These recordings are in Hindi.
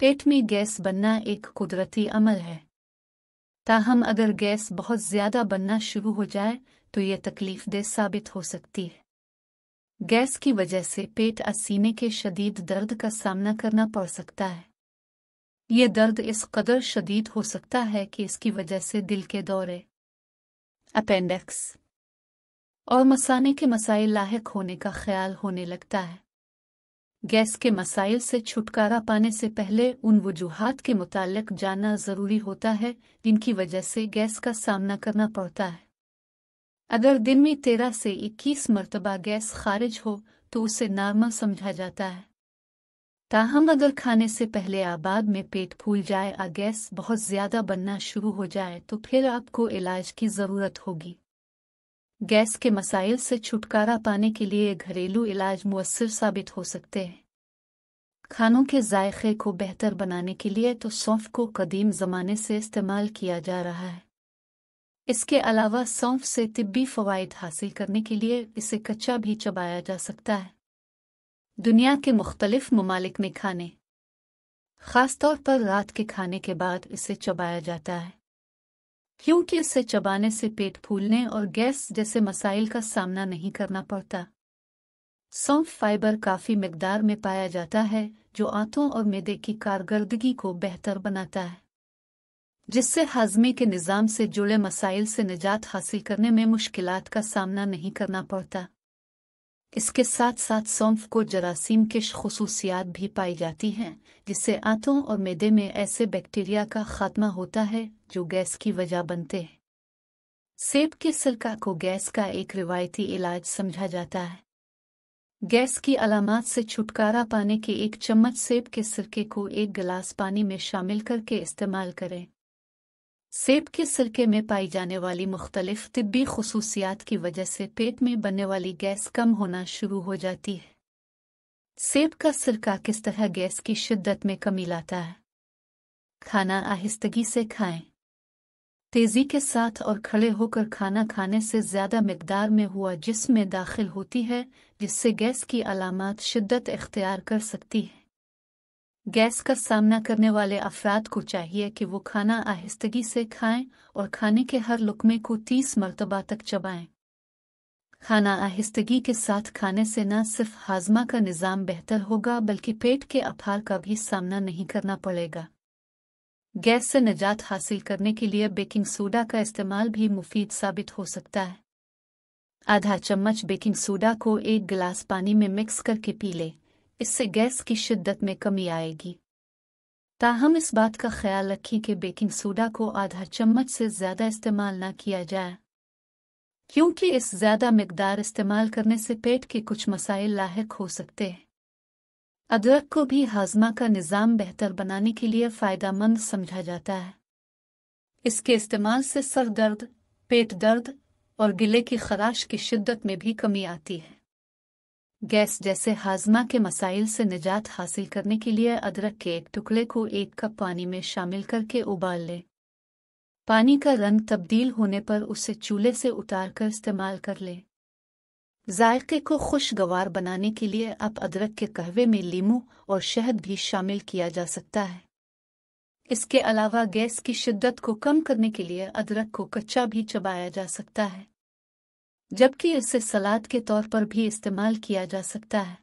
पेट में गैस बनना एक कुदरती अमल है ताहम अगर गैस बहुत ज़्यादा बनना शुरू हो जाए तो यह तकलीफ दे साबित हो सकती है गैस की वजह से पेट और सीने के शदीद दर्द का सामना करना पड़ सकता है ये दर्द इस कदर शदीद हो सकता है कि इसकी वजह से दिल के दौरे अपेंडिक्स और मसाने के मसाइल लाक होने का ख्याल होने लगता है गैस के मसाइल से छुटकारा पाने से पहले उन वजूहत के मुतालक जानना ज़रूरी होता है जिनकी वजह से गैस का सामना करना पड़ता है अगर दिन में तेरह से इक्कीस मरतबा गैस खारिज हो तो उसे नॉर्मल समझा जाता है ताहम अगर खाने से पहले आबाद में पेट फूल जाए और गैस बहुत ज़्यादा बनना शुरू हो जाए तो फिर आपको इलाज की ज़रूरत होगी गैस के मसाइल से छुटकारा पाने के लिए घरेलू इलाज मुअसर साबित हो सकते हैं खानों के जायक़े को बेहतर बनाने के लिए तो सौंफ को कदीम ज़माने से इस्तेमाल किया जा रहा है इसके अलावा सौंफ से तिब्बी फ़वाद हासिल करने के लिए इसे कच्चा भी चबाया जा सकता है दुनिया के मुख्तलिफ ममालिक में खाने ख़ासतौर पर रात के खाने के बाद इसे चबाया जाता है क्योंकि इसे चबाने से पेट फूलने और गैस जैसे मसाइल का सामना नहीं करना पड़ता सौंफ फाइबर काफ़ी मकदार में पाया जाता है जो आंतों और मैदे की कारकर्दगी को बेहतर बनाता है जिससे हाजमे के निज़ाम से जुड़े मसाइल से निजात हासिल करने में मुश्किलात का सामना नहीं करना पड़ता इसके साथ साथ सौंफ को जरासीम किश खसूसियात भी पाई जाती हैं जिससे आंतों और मैदे में ऐसे बैक्टीरिया का खात्मा होता है जो गैस की वजह बनते हैं सेब के सिलका को गैस का एक रिवायती इलाज समझा जाता है गैस की अलामत से छुटकारा पाने के एक चम्मच सेब के सिरके को एक गिलास पानी में शामिल करके इस्तेमाल करें सेब के सिरके में पाई जाने वाली मुख्तलिफ तिब्बी खसूसियात की वजह से पेट में बनने वाली गैस कम होना शुरू हो जाती है सेब का सिरका किस तरह गैस की शिद्दत में कमी लाता है खाना आहिस्तगी से खाएं। तेजी के साथ और खड़े होकर खाना खाने से ज्यादा मकदार में हुआ जिसमें दाखिल होती है जिससे गैस की अलामत शिद्दत इख्तियार कर सकती है गैस का सामना करने वाले अफराद को चाहिए कि वो खाना आहिस्तगी से खाएं और खाने के हर लुकमे को तीस मरतबा तक चबाएं। खाना आहिस्तगी के साथ खाने से न सिर्फ हाजमा का निज़ाम बेहतर होगा बल्कि पेट के अफार का भी सामना नहीं करना पड़ेगा गैस से निजात हासिल करने के लिए बेकिंग सोडा का इस्तेमाल भी मुफीद साबित हो सकता है आधा चम्मच बेकिंग सोडा को एक गिलास पानी में मिक्स करके पी लें इससे गैस की शिद्दत में कमी आएगी ताहम इस बात का ख्याल रखें कि बेकिंग सोडा को आधा चम्मच से ज़्यादा इस्तेमाल न किया जाए क्योंकि इस ज़्यादा मकदार इस्तेमाल करने से पेट के कुछ मसाइल लाक हो सकते हैं अदरक को भी हाजमा का निज़ाम बेहतर बनाने के लिए फ़ायदा समझा जाता है इसके इस्तेमाल से सर दर्द पेट दर्द और गिले की खराश की शिद्दत में भी कमी आती है गैस जैसे हाजमा के मसाइल से निजात हासिल करने के लिए अदरक के एक टुकड़े को एक कप पानी में शामिल करके उबाल लें पानी का रंग तब्दील होने पर उसे चूल्हे से उतार कर इस्तेमाल कर लें जायके को खुशगवार बनाने के लिए अब अदरक के कहवे में लीमू और शहद भी शामिल किया जा सकता है इसके अलावा गैस की शिद्दत को कम करने के लिए अदरक को कच्चा भी चबाया जा सकता है जबकि इसे सलाद के तौर पर भी इस्तेमाल किया जा सकता है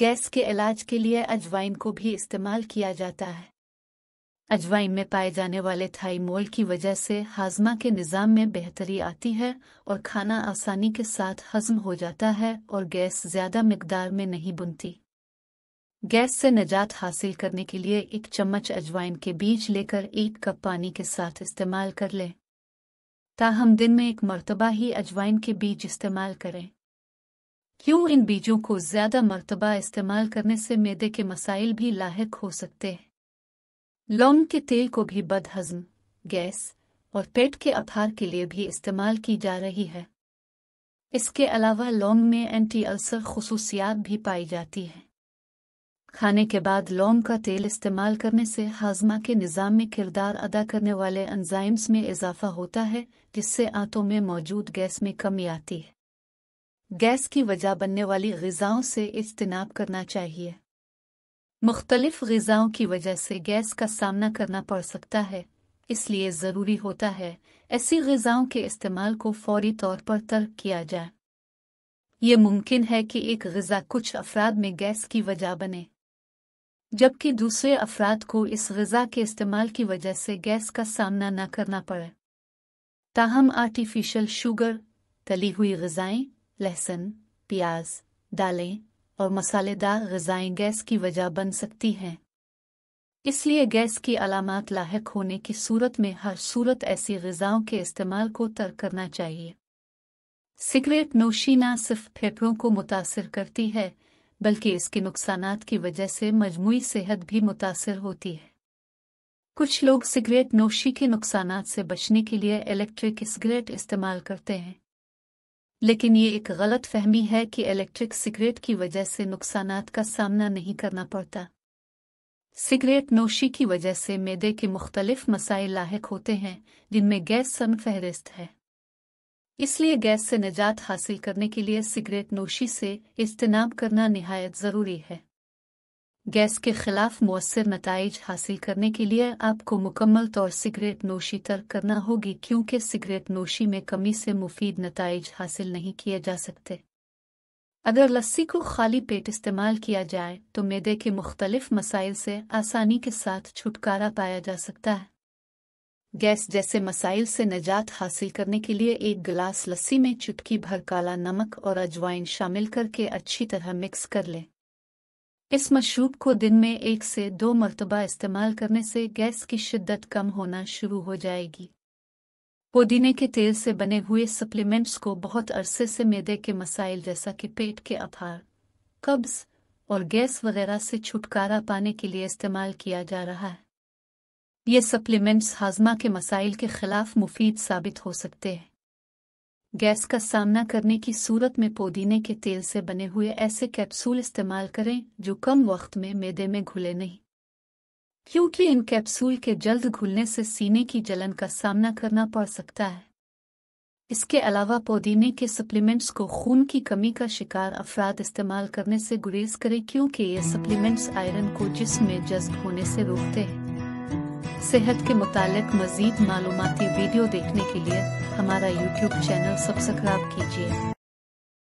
गैस के इलाज के लिए अजवाइन को भी इस्तेमाल किया जाता है अजवाइन में पाए जाने वाले थाईमोल की वजह से हाजमा के निज़ाम में बेहतरी आती है और खाना आसानी के साथ हजम हो जाता है और गैस ज़्यादा मकदार में नहीं बुनती गैस से निजात हासिल करने के लिए एक चम्मच अजवाइन के बीज लेकर एक कप पानी के साथ इस्तेमाल कर लें ताहम दिन में एक मरतबा ही अजवाइन के बीज इस्तेमाल करें क्यों इन बीजों को ज्यादा मरतबा इस्तेमाल करने से मैदे के मसाइल भी लाक हो सकते हैं लौंग के तेल को भी बदहजम गैस और पेट के आधार के लिए भी इस्तेमाल की जा रही है इसके अलावा लौंग में एंटी अल्सर खसूसियात भी पाई जाती हैं खाने के बाद लौंग का तेल इस्तेमाल करने से हाजमा के निज़ाम में किरदार अदा करने वाले एंजाइम्स में इजाफा होता है जिससे आंतों में मौजूद गैस में कमी आती है गैस की वजह बनने वाली गज़ाओं से इज्तनाब करना चाहिए मुख्तलिफ गज़ाओं की वजह से गैस का सामना करना पड़ सकता है इसलिए ज़रूरी होता है ऐसी गज़ाओं के इस्तेमाल को फौरी तौर पर तर्क किया जाए ये मुमकिन है कि एक गज़ा कुछ अफराद में गैस की वजह बने जबकि दूसरे अफराद को इस गज़ा के इस्तेमाल की वजह से गैस का सामना न करना पड़े ताहम आर्टिफिशियल शुगर तली हुई गज़ाएं लहसुन प्याज दालें और मसालेदार गज़ाएं गैस की वजह बन सकती हैं इसलिए गैस की अलामत लाक होने की सूरत में हर सूरत ऐसी गज़ाओं के इस्तेमाल को तर्क करना चाहिए सिगरेट नोशी न सिर्फ फेफड़ों को मुतासर करती है बल्कि इसके नुकसान की वजह से मजमू सेहत भी मुतासर होती है कुछ लोग सिगरेट नोशी के नुकसान से बचने के लिए इलेक्ट्रिक सिगरेट इस्तेमाल करते हैं लेकिन ये एक गलत फहमी है कि इलेक्ट्रिक सिगरेट की वजह से नुकसान का सामना नहीं करना पड़ता सिगरेट नोशी की वजह से मैदे के मुख्तलिफ मसाइल लाक होते हैं जिनमें गैस सन फहरिस्त है इसलिए गैस से निजात हासिल करने के लिए सिगरेट नोशी से इज्तनाब करना नहायत ज़रूरी है गैस के खिलाफ मौसर नतज हासिल करने के लिए आपको मुकम्मल तौर सिगरेट नोशी तर्क करना होगी क्योंकि सिगरेट नोशी में कमी से मुफीद नतज हासिल नहीं किए जा सकते अगर लस्सी को खाली पेट इस्तेमाल किया जाए तो मैदे के मुख्तलिफ मसाइल से आसानी के साथ छुटकारा पाया जा सकता है गैस जैसे मसाइल से निजात हासिल करने के लिए एक गिलास लस्सी में चुटकी भर काला नमक और अजवाइन शामिल करके अच्छी तरह मिक्स कर लें इस मशरूब को दिन में एक से दो मरतबा इस्तेमाल करने से गैस की शिद्दत कम होना शुरू हो जाएगी पुदीने के तेल से बने हुए सप्लीमेंट्स को बहुत अरसे से मैदे के मसाइल जैसा कि पेट के अथार कब्ज और गैस वगैरह से छुटकारा पाने के लिए इस्तेमाल किया जा रहा है ये सप्लीमेंट्स हाजमा के मसाइल के खिलाफ मुफीद साबित हो सकते हैं गैस का सामना करने की सूरत में पुदीने के तेल से बने हुए ऐसे कैप्सूल इस्तेमाल करें जो कम वक्त में मैदे में घुले नहीं क्योंकि इन कैप्सूल के जल्द घुलने से सीने की जलन का सामना करना पड़ सकता है इसके अलावा पुदीने के सप्लीमेंट्स को खून की कमी का शिकार अफराद इस्तेमाल करने से गुरेज करें क्योंकि ये सप्लीमेंट्स आयरन को जिसम में जज्ब होने से रोकते हैं सेहत के मुतालिक मजीद मालूमती वीडियो देखने के लिए हमारा यूट्यूब चैनल सब्सक्राइब कीजिए